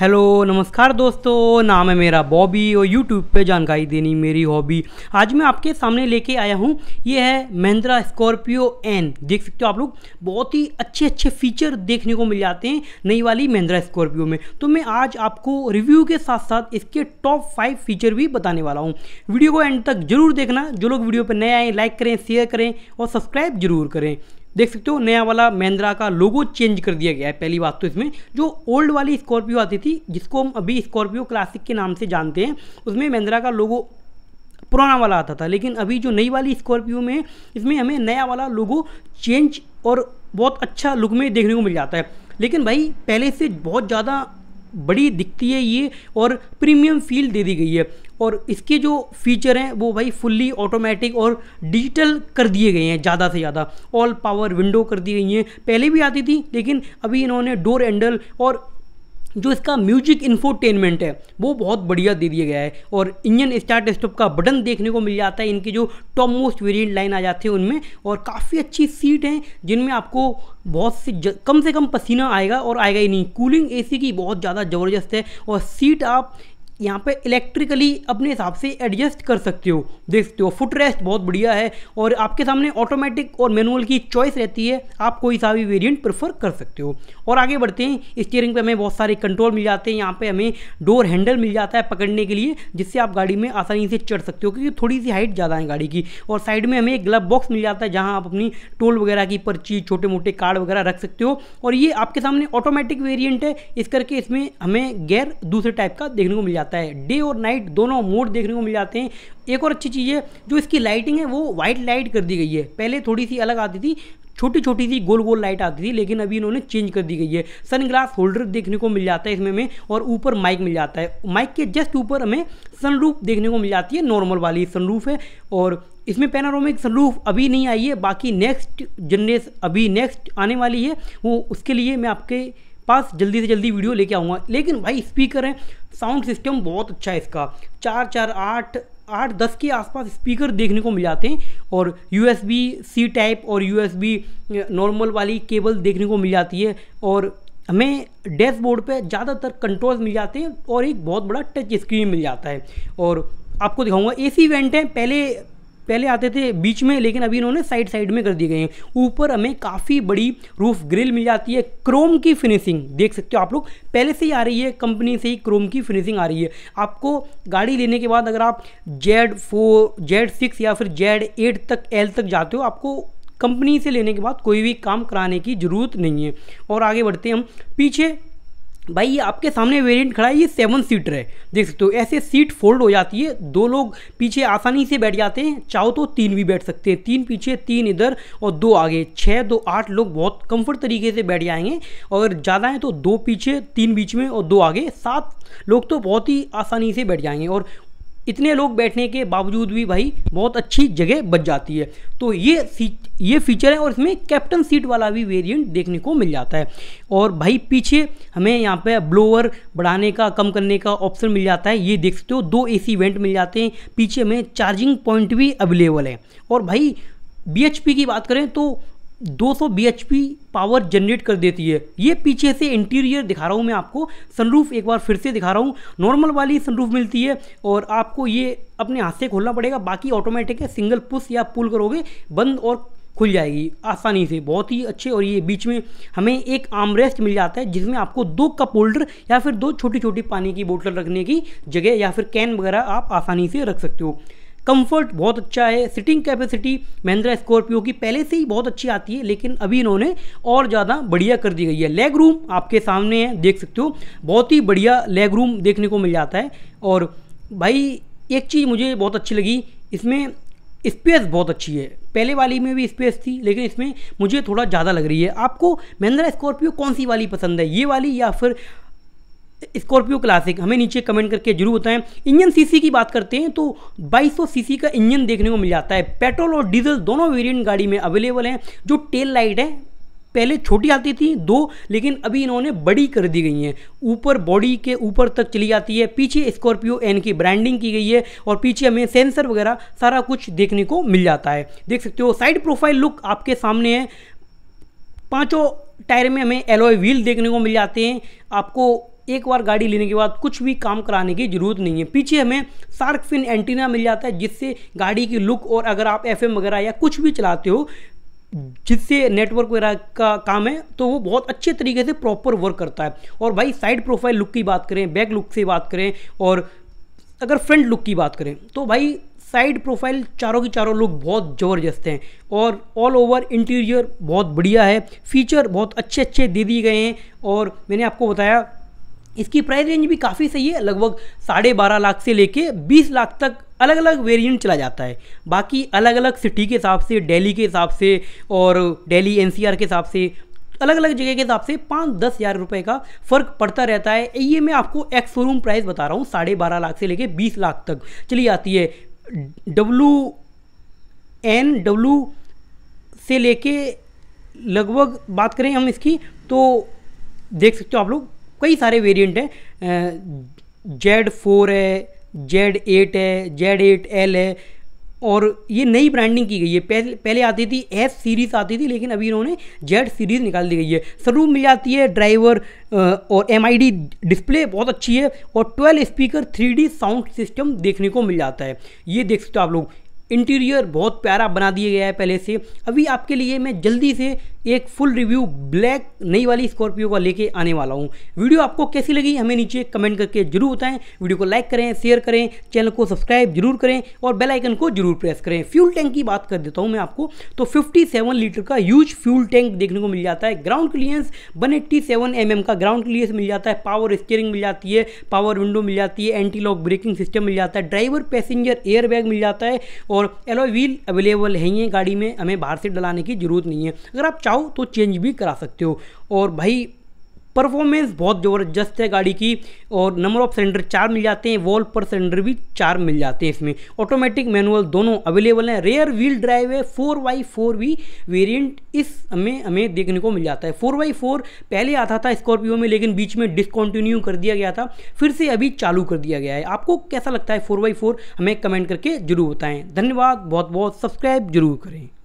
hello नमस्कार दोस्तों नाम है मेरा बॉबी और यूट्यूब पे जानकारी देनी मेरी हॉबी आज मैं आपके सामने लेके आया हूँ ये है महिंद्रा स्कॉर्पियो एन देख सकते हो आप लोग बहुत ही अच्छे अच्छे फीचर देखने को मिल जाते हैं नई वाली महिंद्रा स्कॉर्पियो में तो मैं आज आपको रिव्यू के साथ साथ इसके टॉप फाइव फीचर भी बताने वाला हूँ वीडियो को एंड तक जरूर देखना जो लोग वीडियो पर नए आएँ लाइक करें शेयर करें और सब्सक्राइब जरूर करें देख सकते हो नया वाला महिंद्रा का लोगो चेंज कर दिया गया है पहली बात तो इसमें जो ओल्ड वाली स्कॉर्पियो आती थी जिसको हम अभी स्कॉर्पियो क्लासिक के नाम से जानते हैं उसमें महिंद्रा का लोगो पुराना वाला आता था लेकिन अभी जो नई वाली स्कॉर्पियो में इसमें हमें नया वाला लोगो चेंज और बहुत अच्छा लुक में देखने को मिल जाता है लेकिन भाई पहले से बहुत ज़्यादा बड़ी दिखती है ये और प्रीमियम फील दे दी गई है और इसके जो फीचर हैं वो भाई फुल्ली ऑटोमेटिक और डिजिटल कर दिए गए हैं ज़्यादा से ज़्यादा ऑल पावर विंडो कर दी गई हैं पहले भी आती थी लेकिन अभी इन्होंने डोर एंडल और जो इसका म्यूजिक इन्फोटेनमेंट है वो बहुत बढ़िया दे दिया गया है और इंजन स्टार्ट स्टॉप का बटन देखने को मिल जाता है इनकी जो टॉप मोस्ट वेरियंट लाइन आ जाती है उनमें और काफ़ी अच्छी सीट हैं जिनमें आपको बहुत सी कम से कम पसीना आएगा और आएगा ही नहीं कूलिंग एसी की बहुत ज़्यादा ज़बरदस्त है और सीट आप यहाँ पे इलेक्ट्रिकली अपने हिसाब से एडजस्ट कर सकते हो देख सकते हो फुट रेस्ट बहुत बढ़िया है और आपके सामने ऑटोमेटिक और मैनुअल की चॉइस रहती है आप कोई सा भी वेरियंट प्रेफर कर सकते हो और आगे बढ़ते हैं स्टीयरिंग पे हमें बहुत सारे कंट्रोल मिल जाते हैं यहाँ पे हमें डोर हैंडल मिल जाता है पकड़ने के लिए जिससे आप गाड़ी में आसानी से चढ़ सकते हो क्योंकि थोड़ी सी हाइट ज़्यादा है गाड़ी की और साइड में हमें एक ग्लब बॉक्स मिल जाता है जहाँ आप अपनी टोल वगैरह की पर्ची छोटे मोटे कार्ड वगैरह रख सकते हो और ये आपके सामने ऑटोमेटिक वेरियंट है इस करके इसमें हमें गैर दूसरे टाइप का देखने को मिल जाता है जाता है डे और नाइट दोनों मोड देखने को मिल जाते हैं एक और अच्छी चीज़ है जो इसकी लाइटिंग है वो वाइट लाइट कर दी गई है पहले थोड़ी सी अलग आती थी छोटी छोटी सी गोल गोल लाइट आती थी लेकिन अभी इन्होंने चेंज कर दी गई है सन ग्लास होल्डर देखने को मिल जाता है इसमें में और ऊपर माइक मिल जाता है माइक के जस्ट ऊपर हमें सनरूफ देखने को मिल जाती है नॉर्मल वाली सनरूफ है और इसमें पेनारोमिक सनरूफ अभी नहीं आई है बाकी नेक्स्ट जनरेस अभी नेक्स्ट आने वाली है वो उसके लिए मैं आपके पास जल्दी से जल्दी वीडियो लेके आऊँगा लेकिन भाई स्पीकर है साउंड सिस्टम बहुत अच्छा है इसका चार चार आठ आठ दस के आसपास स्पीकर देखने को मिल जाते हैं और U S B C type और यू एस बी नॉर्मल वाली केबल देखने को मिल जाती है और हमें डैशबोर्ड पे ज़्यादातर कंट्रोल्स मिल जाते हैं और एक बहुत बड़ा टच स्क्रीन मिल जाता है और आपको दिखाऊंगा एसी वेंट है पहले पहले आते थे बीच में लेकिन अभी इन्होंने साइड साइड में कर दिए गए हैं ऊपर हमें काफ़ी बड़ी रूफ ग्रिल मिल जाती है क्रोम की फिनिशिंग देख सकते हो आप लोग पहले से ही आ रही है कंपनी से ही क्रोम की फिनिशिंग आ रही है आपको गाड़ी लेने के बाद अगर आप जेड फोर जेड सिक्स या फिर जेड एट तक एल तक जाते हो आपको कंपनी से लेने के बाद कोई भी काम कराने की ज़रूरत नहीं है और आगे बढ़ते हैं हम पीछे भाई ये आपके सामने वेरिएंट खड़ा है ये सेवन सीटर है देख सकते हो ऐसे सीट फोल्ड हो जाती है दो लोग पीछे आसानी से बैठ जाते हैं चाहो तो तीन भी बैठ सकते हैं तीन पीछे तीन इधर और दो आगे छः दो आठ लोग बहुत कंफर्ट तरीके से बैठ जाएंगे और ज़्यादा हैं तो दो पीछे तीन बीच में और दो आगे सात लोग तो बहुत ही आसानी से बैठ जाएंगे और इतने लोग बैठने के बावजूद भी भाई बहुत अच्छी जगह बच जाती है तो ये ये फीचर है और इसमें कैप्टन सीट वाला भी वेरिएंट देखने को मिल जाता है और भाई पीछे हमें यहाँ पे ब्लोअर बढ़ाने का कम करने का ऑप्शन मिल जाता है ये देख सकते हो दो ए वेंट मिल जाते हैं पीछे हमें चार्जिंग पॉइंट भी अवेलेबल है और भाई बी की बात करें तो 200 सौ पावर जनरेट कर देती है ये पीछे से इंटीरियर दिखा रहा हूँ मैं आपको सनरूफ एक बार फिर से दिखा रहा हूँ नॉर्मल वाली सनरूफ मिलती है और आपको ये अपने हाथ से खोलना पड़ेगा बाकी ऑटोमेटिक है सिंगल पुश या पुल करोगे बंद और खुल जाएगी आसानी से बहुत ही अच्छे और ये बीच में हमें एक आमरेस्ट मिल जाता है जिसमें आपको दो कप होल्डर या फिर दो छोटी छोटी पानी की बोतल रखने की जगह या फिर कैन वगैरह आप आसानी से रख सकते हो कंफर्ट बहुत अच्छा है सिटिंग कैपेसिटी महिंद्रा स्कॉर्पियो की पहले से ही बहुत अच्छी आती है लेकिन अभी इन्होंने और ज़्यादा बढ़िया कर दी गई है लेग रूम आपके सामने है देख सकते हो बहुत ही बढ़िया लेग रूम देखने को मिल जाता है और भाई एक चीज़ मुझे बहुत अच्छी लगी इसमें स्पेस बहुत अच्छी है पहले वाली में भी स्पेस थी लेकिन इसमें मुझे थोड़ा ज़्यादा लग रही है आपको महिंद्रा स्कॉर्पियो कौन सी वाली पसंद है ये वाली या फिर स्कॉर्पियो क्लासिक हमें नीचे कमेंट करके जरूर बताएं इंजन सीसी की बात करते हैं तो 2200 सीसी का इंजन देखने को मिल जाता है पेट्रोल और डीजल दोनों वेरिएंट गाड़ी में अवेलेबल हैं जो टेल लाइट है पहले छोटी आती थी दो लेकिन अभी इन्होंने बड़ी कर दी गई हैं ऊपर बॉडी के ऊपर तक चली जाती है पीछे स्कॉर्पियो एन की ब्रांडिंग की गई है और पीछे हमें सेंसर वगैरह सारा कुछ देखने को मिल जाता है देख सकते हो साइड प्रोफाइल लुक आपके सामने है पाँचों टायर में हमें एलोय व्हील देखने को मिल जाते हैं आपको एक बार गाड़ी लेने के बाद कुछ भी काम कराने की ज़रूरत नहीं है पीछे हमें सार्क फिन एंटीना मिल जाता है जिससे गाड़ी की लुक और अगर आप एफ वगैरह या कुछ भी चलाते हो जिससे नेटवर्क वगैरह का काम है तो वो बहुत अच्छे तरीके से प्रॉपर वर्क करता है और भाई साइड प्रोफाइल लुक की बात करें बैक लुक से बात करें और अगर फ्रंट लुक की बात करें तो भाई साइड प्रोफाइल चारों की चारों लुक बहुत ज़बरदस्त हैं और ऑल ओवर इंटीरियर बहुत बढ़िया है फीचर बहुत अच्छे अच्छे दे दिए गए हैं और मैंने आपको बताया इसकी प्राइस रेंज भी काफ़ी सही है लगभग साढ़े बारह लाख से लेके बीस लाख तक अलग अलग वेरिएंट चला जाता है बाकी अलग अलग सिटी के हिसाब से दिल्ली के हिसाब से और दिल्ली एनसीआर के हिसाब से अलग अलग जगह के हिसाब से पाँच दस हज़ार रुपये का फ़र्क पड़ता रहता है ये मैं आपको एक्स शोरूम प्राइस बता रहा हूँ साढ़े बारह लाख से लेके बीस लाख तक चली आती है डब्लू एन डब्लू से लेके लगभग बात करें हम इसकी तो देख सकते हो आप लोग कई सारे वेरिएंट हैं जेड फोर है जेड एट है जेड एट एल है और ये नई ब्रांडिंग की गई है पहले पहले आती थी एस सीरीज़ आती थी लेकिन अभी इन्होंने जेड सीरीज़ निकाल दी गई है सरू मिल जाती है ड्राइवर और एम डिस्प्ले बहुत अच्छी है और twelve speaker three sound system देखने को मिल जाता है ये देख सकते हो आप लोग इंटीरियर बहुत प्यारा बना दिया गया है पहले से अभी आपके लिए मैं जल्दी से एक फुल रिव्यू ब्लैक नई वाली स्कॉर्पियो का लेके आने वाला हूँ वीडियो आपको कैसी लगी हमें नीचे कमेंट करके जरूर बताएं वीडियो को लाइक करें शेयर करें चैनल को सब्सक्राइब जरूर करें और बेल आइकन को जरूर प्रेस करें फ्यूल टैंक की बात कर देता हूँ मैं आपको तो 57 लीटर का यूज फ्यूल टैंक देखने को मिल जाता है ground clearance one M M का ग्राउंड क्लियरेंस मिल जाता है पावर स्टीयरिंग मिल जाती है पावर विंडो मिल जाती है एंटी लॉक ब्रेकिंग सिस्टम मिल जाता है ड्राइवर पैसेंजर एयरबैग मिल जाता है और और एलोई व्हील अवेलेबल है ही गाड़ी में हमें बाहर से डलाने की ज़रूरत नहीं है अगर आप चाहो तो चेंज भी करा सकते हो और भाई परफॉर्मेंस बहुत ज़बरदस्त है गाड़ी की और नंबर ऑफ सिलेंडर चार मिल जाते हैं वॉल पर सिलेंडर भी चार मिल जाते हैं इसमें ऑटोमेटिक मैनुअल दोनों अवेलेबल हैं रेयर व्हील ड्राइव है फोर बाई फोर भी वेरियंट इस में हमें देखने को मिल जाता है फोर बाई फोर पहले आता था स्कॉर्पियो में लेकिन बीच में डिसकॉन्टिन्यू कर दिया गया था फिर से अभी चालू कर दिया गया है आपको कैसा लगता है फोर बाई फोर हमें कमेंट करके जरूर बताएं धन्यवाद बहुत बहुत सब्सक्राइब जरूर करें